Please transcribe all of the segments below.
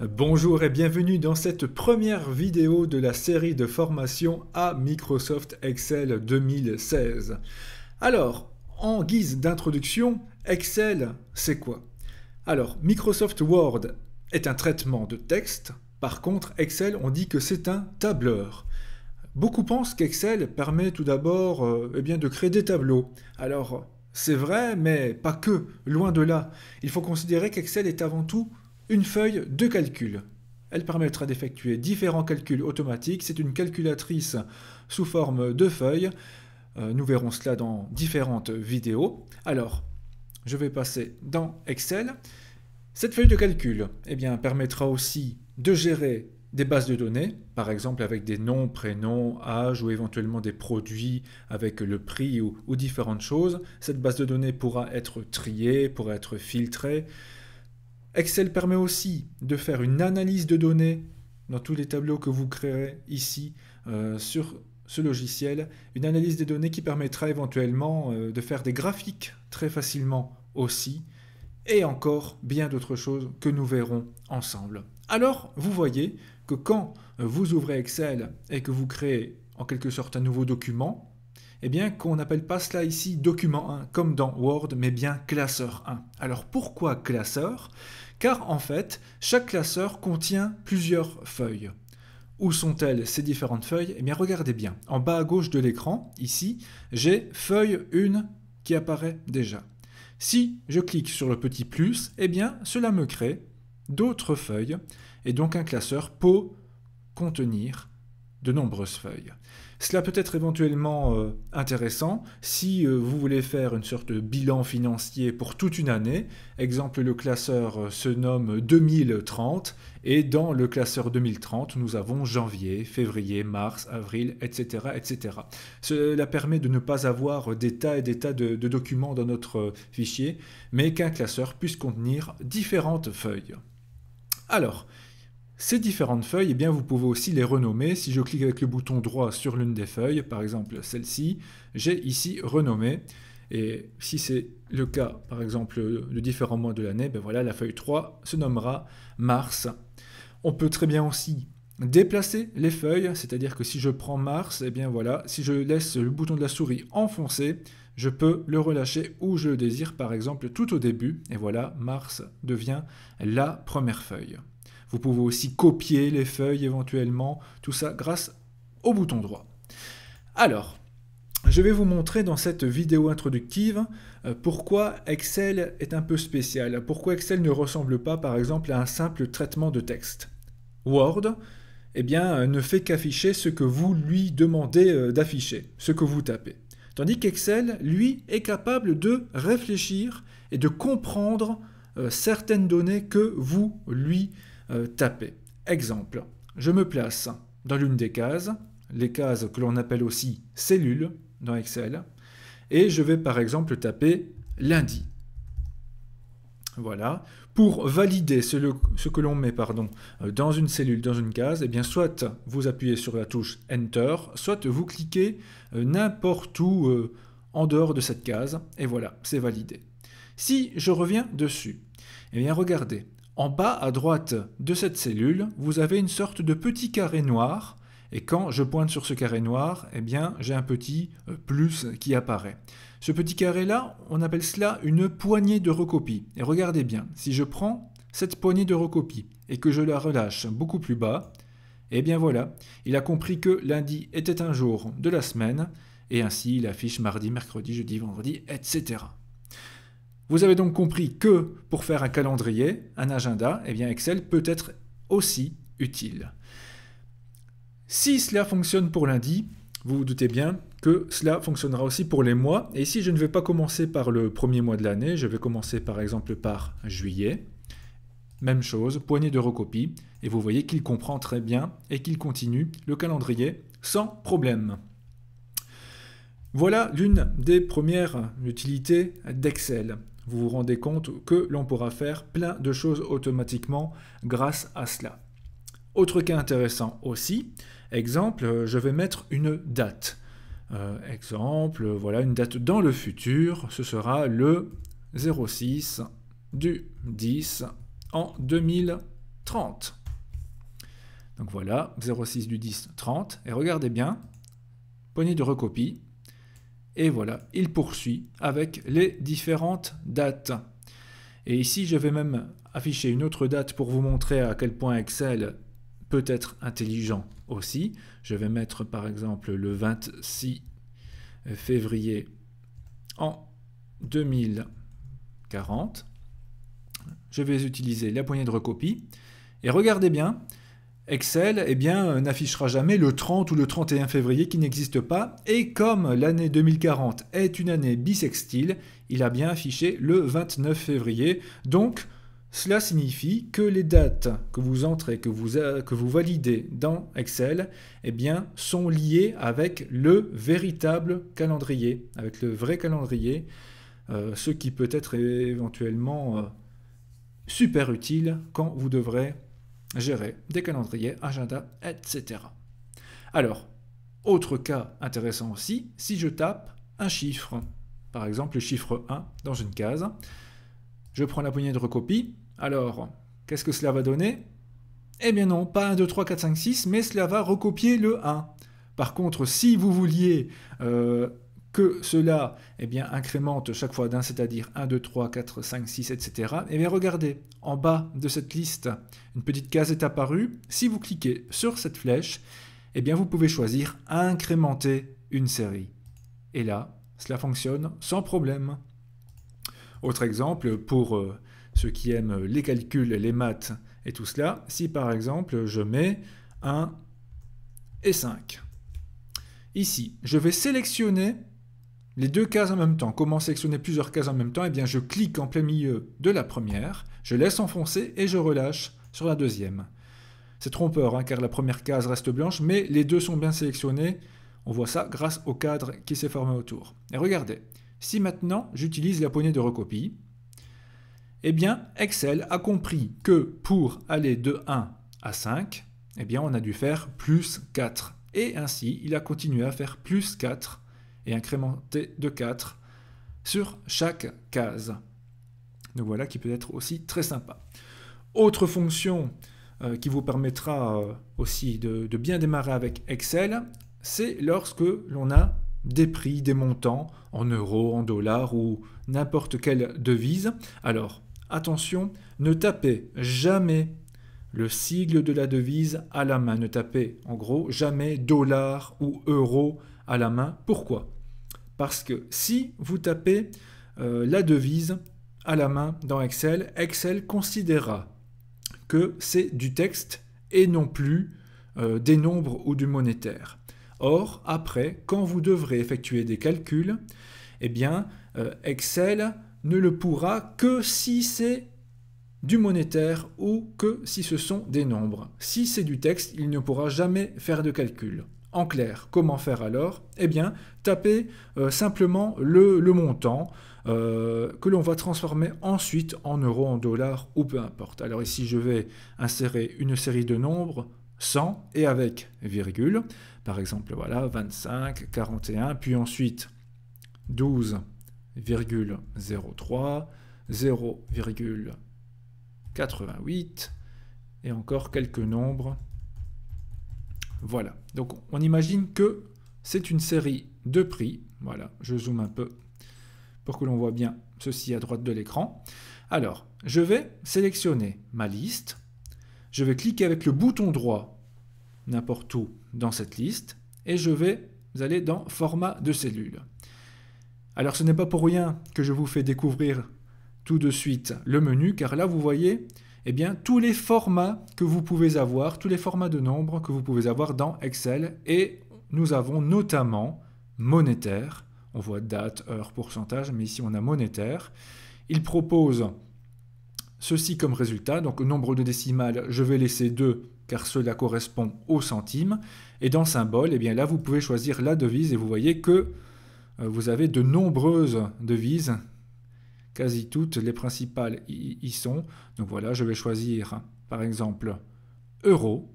Bonjour et bienvenue dans cette première vidéo de la série de formation à Microsoft Excel 2016. Alors, en guise d'introduction, Excel, c'est quoi Alors, Microsoft Word est un traitement de texte, par contre, Excel, on dit que c'est un tableur. Beaucoup pensent qu'Excel permet tout d'abord euh, eh bien, de créer des tableaux. Alors, c'est vrai, mais pas que, loin de là. Il faut considérer qu'Excel est avant tout une feuille de calcul. Elle permettra d'effectuer différents calculs automatiques. C'est une calculatrice sous forme de feuille. Euh, nous verrons cela dans différentes vidéos. Alors, je vais passer dans Excel. Cette feuille de calcul eh bien, permettra aussi de gérer des bases de données, par exemple avec des noms, prénoms, âges ou éventuellement des produits avec le prix ou différentes choses. Cette base de données pourra être triée, pourra être filtrée. Excel permet aussi de faire une analyse de données dans tous les tableaux que vous créez ici euh, sur ce logiciel, une analyse des données qui permettra éventuellement euh, de faire des graphiques très facilement aussi, et encore bien d'autres choses que nous verrons ensemble. Alors, vous voyez que quand euh, vous ouvrez Excel et que vous créez en quelque sorte un nouveau document, eh bien qu'on n'appelle pas cela ici document 1 hein, comme dans Word, mais bien classeur 1. Alors pourquoi classeur Car en fait, chaque classeur contient plusieurs feuilles. Où sont-elles ces différentes feuilles Eh bien regardez bien, en bas à gauche de l'écran, ici, j'ai feuille 1 qui apparaît déjà. Si je clique sur le petit plus, eh bien cela me crée d'autres feuilles et donc un classeur peut contenir de nombreuses feuilles. Cela peut être éventuellement euh, intéressant si euh, vous voulez faire une sorte de bilan financier pour toute une année. Exemple, le classeur euh, se nomme 2030 et dans le classeur 2030, nous avons janvier, février, mars, avril, etc. etc. Cela permet de ne pas avoir des tas et des tas de, de documents dans notre fichier, mais qu'un classeur puisse contenir différentes feuilles. Alors, ces différentes feuilles, eh bien, vous pouvez aussi les renommer. Si je clique avec le bouton droit sur l'une des feuilles, par exemple celle-ci, j'ai ici renommé. Et si c'est le cas, par exemple, de différents mois de l'année, ben voilà, la feuille 3 se nommera mars. On peut très bien aussi déplacer les feuilles, c'est-à-dire que si je prends mars, eh bien voilà, si je laisse le bouton de la souris enfoncé, je peux le relâcher où je le désire, par exemple tout au début, et voilà, mars devient la première feuille. Vous pouvez aussi copier les feuilles éventuellement, tout ça grâce au bouton droit. Alors, je vais vous montrer dans cette vidéo introductive euh, pourquoi Excel est un peu spécial, pourquoi Excel ne ressemble pas par exemple à un simple traitement de texte. Word, eh bien, euh, ne fait qu'afficher ce que vous lui demandez euh, d'afficher, ce que vous tapez. Tandis qu'Excel, lui, est capable de réfléchir et de comprendre certaines données que vous lui euh, taper. Exemple, je me place dans l'une des cases, les cases que l'on appelle aussi cellules dans Excel, et je vais par exemple taper lundi. Voilà. Pour valider ce, que l'on met pardon, euh, dans une cellule, dans une case, eh bien, soit vous appuyez sur la touche Enter, soit vous cliquez euh, n'importe où en dehors de cette case, et voilà, c'est validé. Si je reviens dessus, eh bien regardez, en bas à droite de cette cellule, vous avez une sorte de petit carré noir, et quand je pointe sur ce carré noir, eh bien, j'ai un petit euh, plus qui apparaît. Ce petit carré-là, on appelle cela une poignée de recopie. Et regardez bien, si je prends cette poignée de recopie et que je la relâche beaucoup plus bas, eh bien voilà, il a compris que lundi était un jour de la semaine, et ainsi il affiche mardi, mercredi, jeudi, vendredi, etc. Vous avez donc compris que pour faire un calendrier, un agenda, eh bien Excel peut être aussi utile. Si cela fonctionne pour lundi, vous vous doutez bien que cela fonctionnera aussi pour les mois. Et ici, je ne vais pas commencer par le premier mois de l'année, je vais commencer par exemple par juillet. Même chose, poignée de recopie, et vous voyez qu'il comprend très bien et qu'il continue le calendrier sans problème. Voilà l'une des premières utilités d'Excel. Vous vous rendez compte que l'on pourra faire plein de choses automatiquement grâce à cela. Autre cas intéressant aussi, exemple, je vais mettre une date. Euh, exemple, voilà, une date dans le futur, ce sera le 06 du 10 en 2030. Donc voilà, 06 du 10, 30. Et regardez bien, poignée de recopie, et voilà, il poursuit avec les différentes dates. Et ici, je vais même afficher une autre date pour vous montrer à quel point Excel peut être intelligent aussi. Je vais mettre par exemple le 26 février en 2040. Je vais utiliser la poignée de recopie. Et regardez bien, Excel eh bien, euh, n'affichera jamais le 30 ou le 31 février qui n'existe pas. Et comme l'année 2040 est une année bissextile, il a bien affiché le 29 février. Donc, cela signifie que les dates que vous entrez, que vous, euh, que vous validez dans Excel, eh bien, sont liées avec le véritable calendrier, avec le vrai calendrier, euh, ce qui peut être éventuellement super utile quand vous devrez gérer des calendriers, agenda, etc. Alors, autre cas intéressant aussi, si je tape un chiffre, par exemple le chiffre 1 dans une case, je prends la poignée de recopie, alors qu'est-ce que cela va donner Eh bien non, pas 1, 2, 3, 4, 5, 6, mais cela va recopier le 1. Par contre, si vous vouliez euh, que cela eh bien, incrémente chaque fois d'un, c'est-à-dire 1, 2, 3, 4, 5, 6, etc., Et eh bien regardez, en bas de cette liste, une petite case est apparue. Si vous cliquez sur cette flèche, eh bien vous pouvez choisir incrémenter une série. Et là, cela fonctionne sans problème. Autre exemple, pour euh, ceux qui aiment les calculs, les maths et tout cela, si par exemple je mets 1 et 5. Ici, je vais sélectionner les deux cases en même temps. Comment sélectionner plusieurs cases en même temps Eh bien, je clique en plein milieu de la première, je laisse enfoncer et je relâche sur la deuxième. C'est trompeur, hein, car la première case reste blanche, mais les deux sont bien sélectionnés. On voit ça grâce au cadre qui s'est formé autour. Et regardez, si maintenant j'utilise la poignée de recopie, eh bien, Excel a compris que pour aller de 1 à 5, eh bien, on a dû faire plus 4. Et ainsi, il a continué à faire plus 4 et incrémenté de 4 sur chaque case. Donc voilà qui peut être aussi très sympa. Autre fonction euh, qui vous permettra euh, aussi de, de, bien démarrer avec Excel, c'est lorsque l'on a des prix, des montants en euros, en dollars ou n'importe quelle devise. Alors attention, ne tapez jamais le sigle de la devise à la main. Ne tapez en gros jamais dollars ou euros à la main. Pourquoi parce que si vous tapez euh, la devise à la main dans Excel, Excel considérera que c'est du texte et non plus euh, des nombres ou du monétaire. Or, après, quand vous devrez effectuer des calculs, eh bien, euh, Excel ne le pourra que si c'est du monétaire ou que si ce sont des nombres. Si c'est du texte, il ne pourra jamais faire de calcul. En clair, comment faire alors Eh bien, taper euh, simplement le, montant euh, que l'on va transformer ensuite en euros, en dollars ou peu importe. Alors ici, je vais insérer une série de nombres, sans et avec virgule. Par exemple, voilà, 25, 41, puis ensuite 12,03, 0,88 et encore quelques nombres voilà, donc on imagine que c'est une série de prix. Voilà, je zoome un peu pour que l'on voit bien ceci à droite de l'écran. Alors, je vais sélectionner ma liste. Je vais cliquer avec le bouton droit n'importe où dans cette liste et je vais aller dans format de cellule. Alors ce n'est pas pour rien que je vous fais découvrir tout de suite le menu car là vous voyez eh bien, tous les formats que vous pouvez avoir, tous les formats de nombres que vous pouvez avoir dans Excel. Et nous avons notamment monétaire. On voit date, heure, pourcentage, mais ici on a monétaire. Il propose ceci comme résultat. Donc, nombre de décimales, je vais laisser 2 car cela correspond au centime. Et dans symbole, eh bien là, vous pouvez choisir la devise et vous voyez que euh, vous avez de nombreuses devises quasi toutes les principales y sont. Donc voilà, je vais choisir par exemple euro.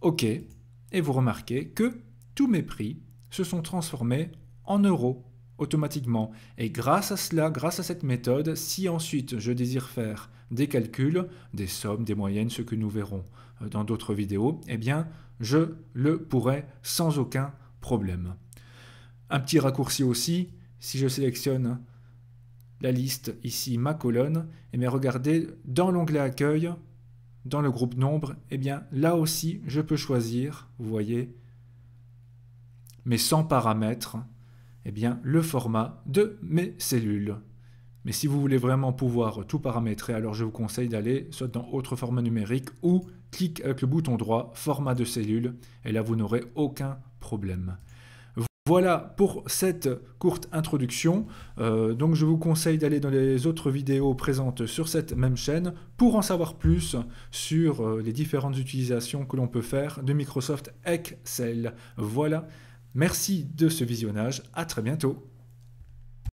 OK. Et vous remarquez que tous mes prix se sont transformés en euros automatiquement. Et grâce à cela, grâce à cette méthode, si ensuite je désire faire des calculs, des sommes, des moyennes, ce que nous verrons euh, dans d'autres vidéos, eh bien, je le pourrai sans aucun problème. Un petit raccourci aussi, si je sélectionne la liste ici, ma colonne, et eh bien regardez, dans l'onglet accueil, dans le groupe nombre, et eh bien là aussi, je peux choisir, vous voyez, mais sans paramètres, et eh bien, le format de mes cellules. Mais si vous voulez vraiment pouvoir tout paramétrer, alors je vous conseille d'aller soit dans autre format numérique ou clique avec le bouton droit, format de cellule, et là vous n'aurez aucun problème. Voilà pour cette courte introduction. Euh, donc je vous conseille d'aller dans les autres vidéos présentes sur cette même chaîne pour en savoir plus sur euh, les différentes utilisations que l'on peut faire de Microsoft Excel. Voilà, merci de ce visionnage, à très bientôt.